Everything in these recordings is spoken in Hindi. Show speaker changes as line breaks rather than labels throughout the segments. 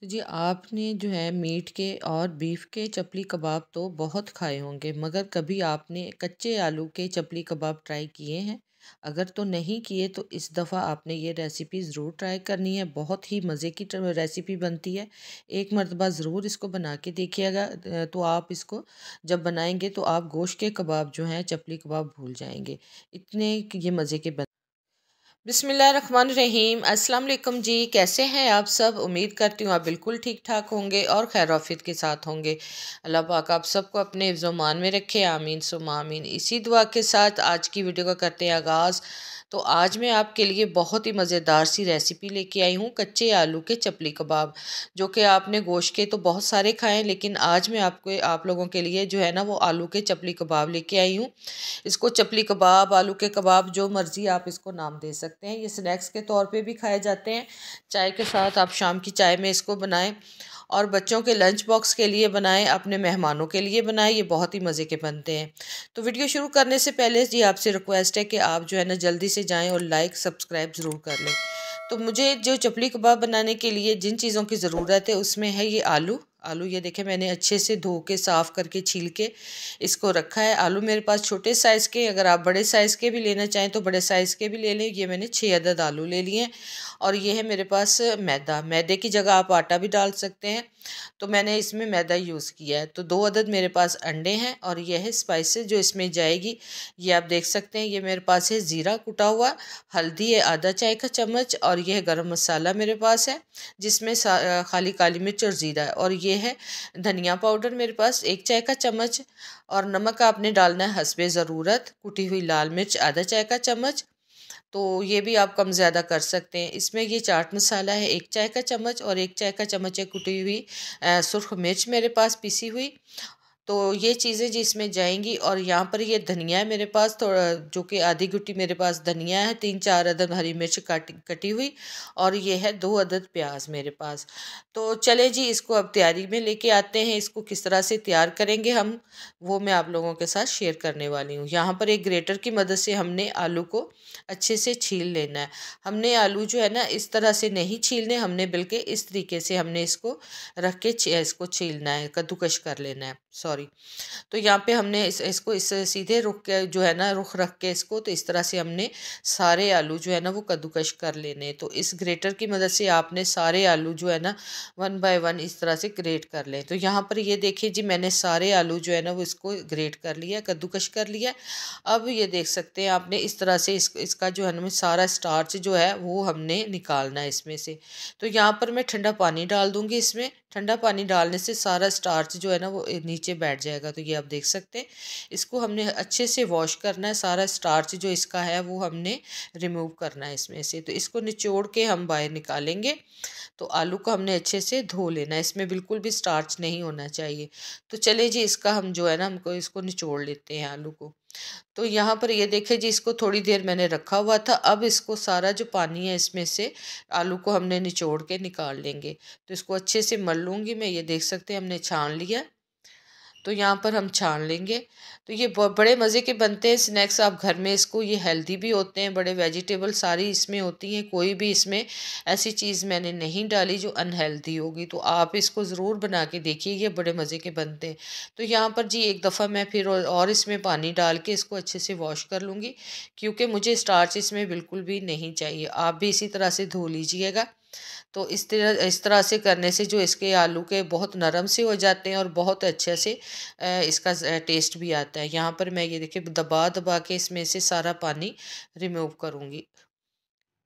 तो जी आपने जो है मीट के और बीफ के चपली कबाब तो बहुत खाए होंगे मगर कभी आपने कच्चे आलू के चपली कबाब ट्राई किए हैं अगर तो नहीं किए तो इस दफ़ा आपने ये रेसिपी ज़रूर ट्राई करनी है बहुत ही मज़े की रेसिपी बनती है एक मरतबा ज़रूर इसको बना के देखिएगा तो आप इसको जब बनाएंगे तो आप गोश्त के कबाब जो हैं चपली कबाब भूल जाएंगे इतने ये मज़े के बन बिसमीम अस्सलाम जी कैसे हैं आप सब उम्मीद करती हूँ आप बिल्कुल ठीक ठाक होंगे और खैरफियत के साथ होंगे अल्लाह पाक आप सबको अपने हिफ्जमान में रखे आमीन सुम आमीन इसी दुआ के साथ आज की वीडियो का करते हैं आगाज़ तो आज मैं आपके लिए बहुत ही मज़ेदार सी रेसिपी लेके आई हूँ कच्चे आलू के चपली कबाब जो कि आपने गोश्त के तो बहुत सारे खाए लेकिन आज मैं आपको आप लोगों के लिए जो है ना वो आलू के चपली कबाब लेके आई हूँ इसको चपली कबाब आलू के कबाब जो मर्ज़ी आप इसको नाम दे सकते हैं ये स्नैक्स के तौर पर भी खाए जाते हैं चाय के साथ आप शाम की चाय में इसको बनाएँ और बच्चों के लंच बॉक्स के लिए बनाएं अपने मेहमानों के लिए बनाएं ये बहुत ही मज़े के बनते हैं तो वीडियो शुरू करने से पहले जी आपसे रिक्वेस्ट है कि आप जो है ना जल्दी से जाएँ और लाइक सब्सक्राइब ज़रूर कर लें तो मुझे जो चपली कबाब बनाने के लिए जिन चीज़ों की ज़रूरत है उसमें है ये आलू आलू ये देखें मैंने अच्छे से धो के साफ़ करके छील के इसको रखा है आलू मेरे पास छोटे साइज़ के अगर आप बड़े साइज़ के भी लेना चाहें तो बड़े साइज़ के भी ले लें ये मैंने छः अदद आलू ले लिए और ये है मेरे पास मैदा मैदे की जगह आप आटा भी डाल सकते हैं तो मैंने इसमें मैदा यूज़ किया है तो दो अदद मेरे पास अंडे हैं और यह है स्पाइसेस जो इसमें जाएगी ये आप देख सकते हैं ये मेरे पास है ज़ीरा कुटा हुआ हल्दी है आधा चाय का चम्मच और यह गर्म मसाला मेरे पास है जिसमें खाली काली मिर्च और ज़ीरा है और ये है धनिया पाउडर मेरे पास एक चाय का चम्मच और नमक आपने डालना है हसबे ज़रूरत कुटी हुई लाल मिर्च आधा चाय का चम्मच तो ये भी आप कम ज़्यादा कर सकते हैं इसमें ये चाट मसाला है एक चाय का चम्मच और एक चाय का चम्मच है कुटी हुई सुरख मिर्च मेरे पास पीसी हुई तो ये चीज़ें जी इसमें जाएंगी और यहाँ पर ये धनिया है मेरे पास थोड़ा जो कि आधी गुटी मेरे पास धनिया है तीन चार अदद हरी मिर्च काट कटी हुई और ये है दो अदद प्याज मेरे पास तो चले जी इसको अब तैयारी में लेके आते हैं इसको किस तरह से तैयार करेंगे हम वो मैं आप लोगों के साथ शेयर करने वाली हूँ यहाँ पर एक ग्रेटर की मदद से हमने आलू को अच्छे से छील लेना है हमने आलू जो है ना इस तरह से नहीं छीलने हमने बल्कि इस तरीके से हमने इसको रख के इसको छीलना है कद्दूकश कर लेना है सॉरी सॉरी तो यहाँ पे हमने इस इसको इस सीधे रुख के जो है ना रुख रख के इसको तो इस तरह से हमने सारे आलू जो है ना वो कद्दूकश कर लेने तो इस ग्रेटर की मदद से आपने सारे आलू जो है ना वन बाय वन इस तरह से ग्रेट कर लें तो यहाँ पर ये देखिए जी मैंने सारे आलू जो है ना वो इसको ग्रेट कर लिया कद्दूकश कर लिया अब ये देख सकते हैं आपने इस तरह से इस, इसका जो है ना सारा स्टार्च जो है वो हमने निकालना है इसमें से तो यहाँ पर मैं ठंडा पानी डाल दूँगी इसमें ठंडा पानी डालने से सारा स्टार्च जो है ना वो नीचे बैठ जाएगा तो ये आप देख सकते हैं इसको हमने अच्छे से वॉश करना है सारा स्टार्च जो इसका है वो हमने रिमूव करना है इसमें से तो इसको निचोड़ के हम बाहर निकालेंगे तो आलू को हमने अच्छे से धो लेना है इसमें बिल्कुल भी स्टार्च नहीं होना चाहिए तो चले जी इसका हम जो है ना हमको इसको निचोड़ लेते हैं आलू को तो यहाँ पर ये देखें जी इसको थोड़ी देर मैंने रखा हुआ था अब इसको सारा जो पानी है इसमें से आलू को हमने निचोड़ के निकाल लेंगे तो इसको अच्छे से मल लूँगी मैं ये देख सकते हैं हमने छान लिया तो यहाँ पर हम छान लेंगे तो ये बड़े मज़े के बनते हैं स्नैक्स आप घर में इसको ये हेल्दी भी होते हैं बड़े वेजिटेबल सारी इसमें होती हैं कोई भी इसमें ऐसी चीज़ मैंने नहीं डाली जो अनहेल्दी होगी तो आप इसको ज़रूर बना के देखिए ये बड़े मज़े के बनते हैं तो यहाँ पर जी एक दफ़ा मैं फिर और इसमें पानी डाल के इसको अच्छे से वॉश कर लूँगी क्योंकि मुझे स्टार्च इसमें बिल्कुल भी नहीं चाहिए आप भी इसी तरह से धो लीजिएगा तो इस तरह इस तरह से करने से जो इसके आलू के बहुत नरम से हो जाते हैं और बहुत अच्छे से इसका टेस्ट भी आता है यहाँ पर मैं ये देखिए दबा दबा के इसमें से सारा पानी रिमूव करूँगी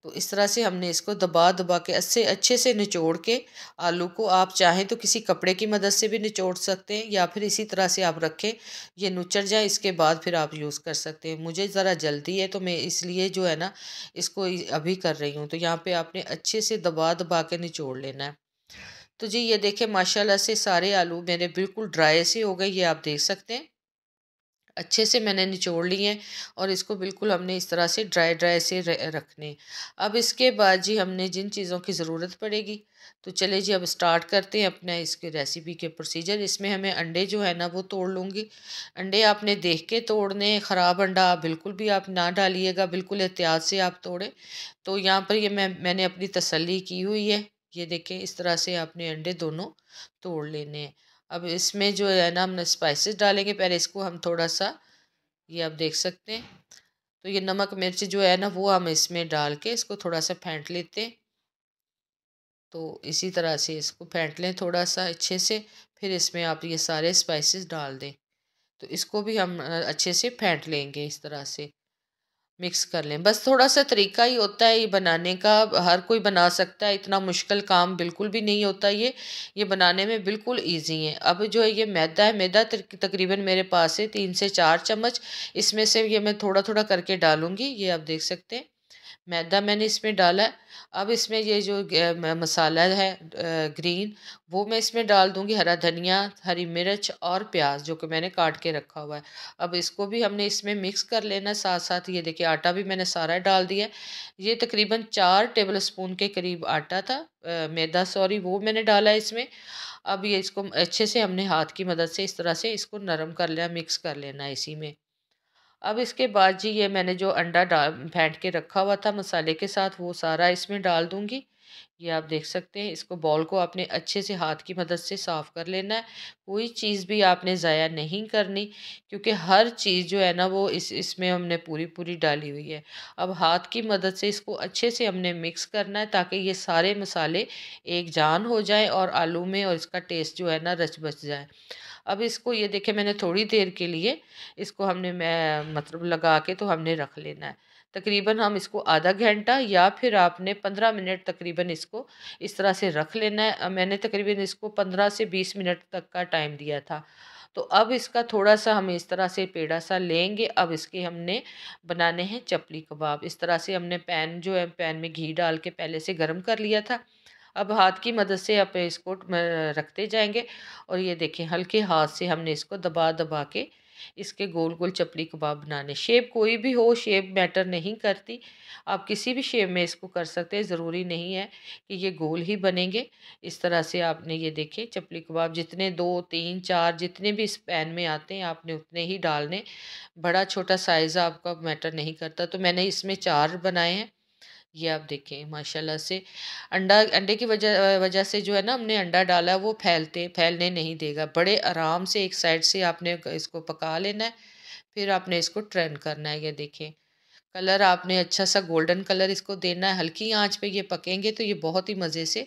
तो इस तरह से हमने इसको दबा दबा के अच्छे अच्छे से निचोड़ के आलू को आप चाहें तो किसी कपड़े की मदद से भी निचोड़ सकते हैं या फिर इसी तरह से आप रखें ये नुचर जाए इसके बाद फिर आप यूज़ कर सकते हैं मुझे ज़रा जल्दी है तो मैं इसलिए जो है ना इसको अभी कर रही हूँ तो यहाँ पर आपने अच्छे से दबा दबा के निचोड़ लेना है तो जी ये देखें माशाल्लाह से सारे आलू मेरे बिल्कुल ड्राई से हो गए ये आप देख सकते हैं अच्छे से मैंने निचोड़ लिए हैं और इसको बिल्कुल हमने इस तरह से ड्राई ड्राई से रखने अब इसके बाद जी हमने जिन चीज़ों की ज़रूरत पड़ेगी तो चले जी अब स्टार्ट करते हैं अपने इसके रेसिपी के प्रोसीजर इसमें हमें अंडे जो है ना वो तोड़ लूँगी अंडे आपने देख के तोड़ने ख़राब अंडा बिल्कुल भी आप ना डालिएगा बिल्कुल एहतियात से आप तोड़ें तो यहाँ पर ये मैं मैंने अपनी तसली की हुई है ये देखें इस तरह से आपने अंडे दोनों तोड़ लेने हैं अब इसमें जो है ना हम स्पाइसेस डालेंगे पहले इसको हम थोड़ा सा ये आप देख सकते हैं तो ये नमक मिर्च जो है ना वो हम इसमें डाल के इसको थोड़ा सा फेंट लेते हैं तो इसी तरह से इसको फेंट लें थोड़ा सा अच्छे से फिर इसमें आप ये सारे स्पाइसेस डाल दें तो इसको भी हम अच्छे से फेंट लेंगे इस तरह से मिक्स कर लें बस थोड़ा सा तरीका ही होता है ये बनाने का हर कोई बना सकता है इतना मुश्किल काम बिल्कुल भी नहीं होता ये ये बनाने में बिल्कुल इजी है अब जो है ये मैदा है मैदा तकरीबन मेरे पास है तीन से चार चम्मच इसमें से ये मैं थोड़ा थोड़ा करके डालूंगी ये आप देख सकते हैं मैदा मैंने इसमें डाला अब इसमें ये जो मसाला है ग्रीन वो मैं इसमें डाल दूंगी हरा धनिया हरी मिर्च और प्याज जो कि मैंने काट के रखा हुआ है अब इसको भी हमने इसमें मिक्स कर लेना साथ साथ ये देखिए आटा भी मैंने सारा डाल दिया ये तकरीबन चार टेबल स्पून के करीब आटा था मैदा सॉरी वो मैंने डाला है इसमें अब ये इसको अच्छे से हमने हाथ की मदद से इस तरह से इसको नरम कर लेना मिक्स कर लेना इसी में अब इसके बाद जी ये मैंने जो अंडा डाल फेंट के रखा हुआ था मसाले के साथ वो सारा इसमें डाल दूँगी ये आप देख सकते हैं इसको बॉल को आपने अच्छे से हाथ की मदद से साफ़ कर लेना है कोई चीज़ भी आपने ज़ाया नहीं करनी क्योंकि हर चीज़ जो है ना वो इस इसमें हमने पूरी पूरी डाली हुई है अब हाथ की मदद से इसको अच्छे से हमने मिक्स करना है ताकि ये सारे मसाले एक जान हो जाए और आलू में और इसका टेस्ट जो है ना रच बच जाए अब इसको ये देखे मैंने थोड़ी देर के लिए इसको हमने मैं मतलब लगा के तो हमने रख लेना है तकरीबन हम इसको आधा घंटा या फिर आपने पंद्रह मिनट तकरीबन इसको इस तरह से रख लेना है मैंने तकरीबन इसको पंद्रह से बीस मिनट तक का टाइम दिया था तो अब इसका थोड़ा सा हम इस तरह से पेड़ा सा लेंगे अब इसके हमने बनाने हैं चपली कबाब इस तरह से हमने पैन जो है पैन में घी डाल के पहले से गर्म कर लिया था अब हाथ की मदद से आप इसको रखते जाएंगे और ये देखें हल्के हाथ से हमने इसको दबा दबा के इसके गोल गोल चपली कबाब बनाने शेप कोई भी हो शेप मैटर नहीं करती आप किसी भी शेप में इसको कर सकते हैं ज़रूरी नहीं है कि ये गोल ही बनेंगे इस तरह से आपने ये देखे चपली कबाब जितने दो तीन चार जितने भी इस पैन में आते हैं आपने उतने ही डालने बड़ा छोटा साइज़ आपका मैटर नहीं करता तो मैंने इसमें चार बनाए हैं ये आप देखें माशाल्लाह से अंडा अंडे की वजह वजह से जो है ना हमने अंडा डाला वो फैलते फैलने नहीं देगा बड़े आराम से एक साइड से आपने इसको पका लेना है फिर आपने इसको ट्रेन करना है ये देखें कलर आपने अच्छा सा गोल्डन कलर इसको देना है हल्की आंच पे ये पकेंगे तो ये बहुत ही मज़े से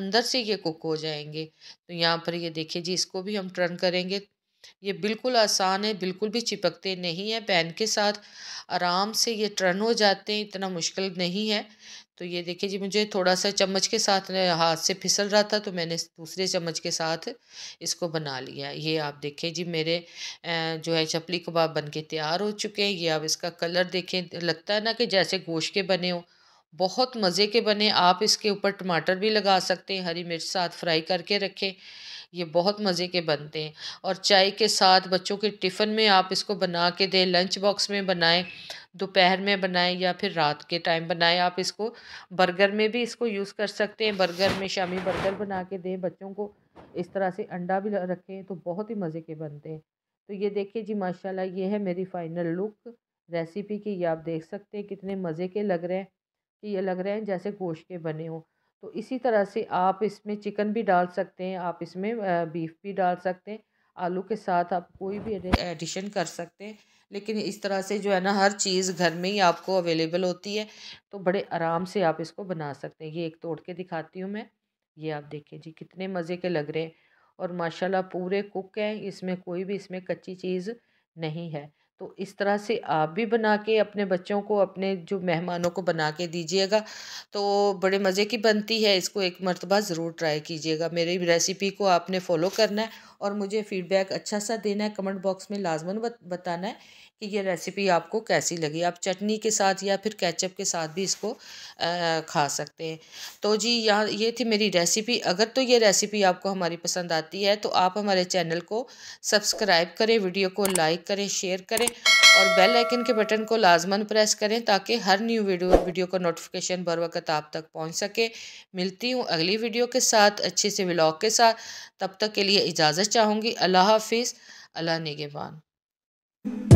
अंदर से ये कुक हो जाएंगे तो यहाँ पर ये देखिए जी इसको भी हम टर्न करेंगे ये बिल्कुल आसान है बिल्कुल भी चिपकते नहीं हैं पैन के साथ आराम से ये टर्न हो जाते हैं इतना मुश्किल नहीं है तो ये देखिए जी मुझे थोड़ा सा चम्मच के साथ हाथ से फिसल रहा था तो मैंने दूसरे चम्मच के साथ इसको बना लिया ये आप देखें जी मेरे जो है चपली कबाब बन के तैयार हो चुके हैं ये आप इसका कलर देखें लगता है ना कि जैसे गोश्त के बने हो बहुत मज़े के बने आप इसके ऊपर टमाटर भी लगा सकते हैं हरी मिर्च साथ फ्राई करके रखें ये बहुत मज़े के बनते हैं और चाय के साथ बच्चों के टिफ़िन में आप इसको बना के दें लंच बॉक्स में बनाएं दोपहर में बनाएं या फिर रात के टाइम बनाएं आप इसको बर्गर में भी इसको यूज़ कर सकते हैं बर्गर में शामी बर्गर बना के दें बच्चों को इस तरह से अंडा भी रखें तो बहुत ही मज़े के बनते हैं तो ये देखिए जी माशाला ये है मेरी फ़ाइनल लुक रेसिपी की ये आप देख सकते हैं कितने मज़े के लग रहे हैं कि ये लग रहे हैं जैसे गोश्त के बने हों तो इसी तरह से आप इसमें चिकन भी डाल सकते हैं आप इसमें बीफ भी डाल सकते हैं आलू के साथ आप कोई भी एडिशन कर सकते हैं लेकिन इस तरह से जो है ना हर चीज़ घर में ही आपको अवेलेबल होती है तो बड़े आराम से आप इसको बना सकते हैं ये एक तोड़ के दिखाती हूँ मैं ये आप देखें जी कितने मज़े के लग रहे हैं और माशाल्लाह पूरे कुक हैं इसमें कोई भी इसमें कच्ची चीज़ नहीं है तो इस तरह से आप भी बना के अपने बच्चों को अपने जो मेहमानों को बना के दीजिएगा तो बड़े मज़े की बनती है इसको एक मरतबा ज़रूर ट्राई कीजिएगा मेरी रेसिपी को आपने फ़ॉलो करना है और मुझे फीडबैक अच्छा सा देना है कमेंट बॉक्स में लाजमन बताना है कि ये रेसिपी आपको कैसी लगी आप चटनी के साथ या फिर केचप के साथ भी इसको आ, खा सकते हैं तो जी यहाँ ये थी मेरी रेसिपी अगर तो ये रेसिपी आपको हमारी पसंद आती है तो आप हमारे चैनल को सब्सक्राइब करें वीडियो को लाइक करें शेयर करें और बेल आइकन के बटन को लाजमन प्रेस करें ताकि हर न्यू वीडियो वीडियो का नोटिफिकेशन बर वक्त आप तक पहुंच सके मिलती हूँ अगली वीडियो के साथ अच्छे से व्लॉग के साथ तब तक के लिए इजाज़त चाहूँगी अल्लाह हाफिज़ अल्लाह निगेबान